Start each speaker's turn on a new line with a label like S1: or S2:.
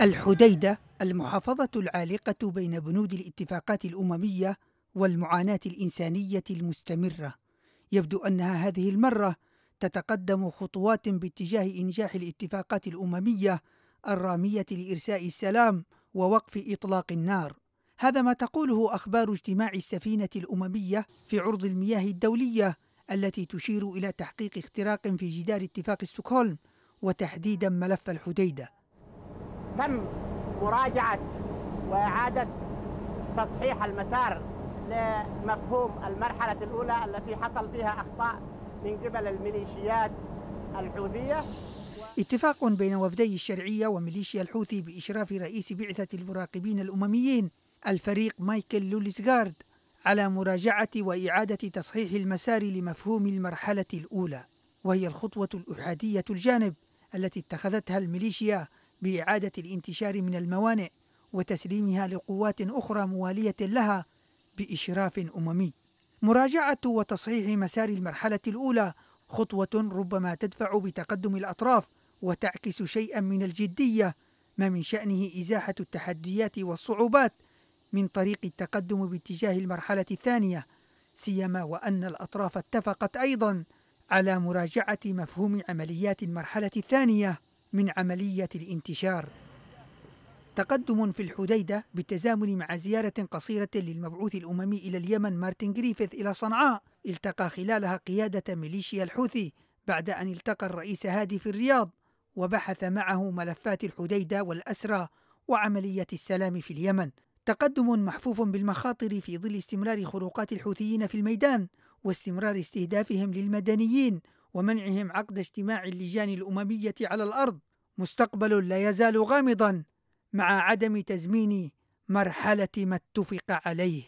S1: الحديدة المحافظة العالقة بين بنود الاتفاقات الأممية والمعاناة الإنسانية المستمرة يبدو أنها هذه المرة تتقدم خطوات باتجاه إنجاح الاتفاقات الأممية الرامية لإرساء السلام ووقف إطلاق النار هذا ما تقوله أخبار اجتماع السفينة الأممية في عرض المياه الدولية التي تشير إلى تحقيق اختراق في جدار اتفاق ستوكهولم وتحديدا ملف الحديده تم مراجعة وإعادة تصحيح المسار لمفهوم المرحلة الأولى التي حصل فيها أخطاء من قبل الميليشيات الحوثية اتفاق بين وفدي الشرعية وميليشيا الحوثي بإشراف رئيس بعثة المراقبين الأمميين الفريق مايكل لوليسغارد على مراجعة وإعادة تصحيح المسار لمفهوم المرحلة الأولى وهي الخطوة الأحادية الجانب التي اتخذتها الميليشيا بإعادة الانتشار من الموانئ وتسليمها لقوات أخرى موالية لها بإشراف أممي. مراجعة وتصحيح مسار المرحلة الأولى خطوة ربما تدفع بتقدم الأطراف وتعكس شيئا من الجدية ما من شأنه إزاحة التحديات والصعوبات من طريق التقدم باتجاه المرحلة الثانية سيما وأن الأطراف اتفقت أيضا على مراجعة مفهوم عمليات المرحلة الثانية من عملية الانتشار تقدم في الحديدة بالتزامن مع زيارة قصيرة للمبعوث الأممي إلى اليمن مارتن جريفيث إلى صنعاء التقى خلالها قيادة ميليشيا الحوثي بعد أن التقى الرئيس هادي في الرياض وبحث معه ملفات الحديدة والأسرى وعملية السلام في اليمن تقدم محفوف بالمخاطر في ظل استمرار خروقات الحوثيين في الميدان واستمرار استهدافهم للمدنيين ومنعهم عقد اجتماع اللجان الأممية على الأرض مستقبل لا يزال غامضا مع عدم تزمين مرحلة ما اتفق عليه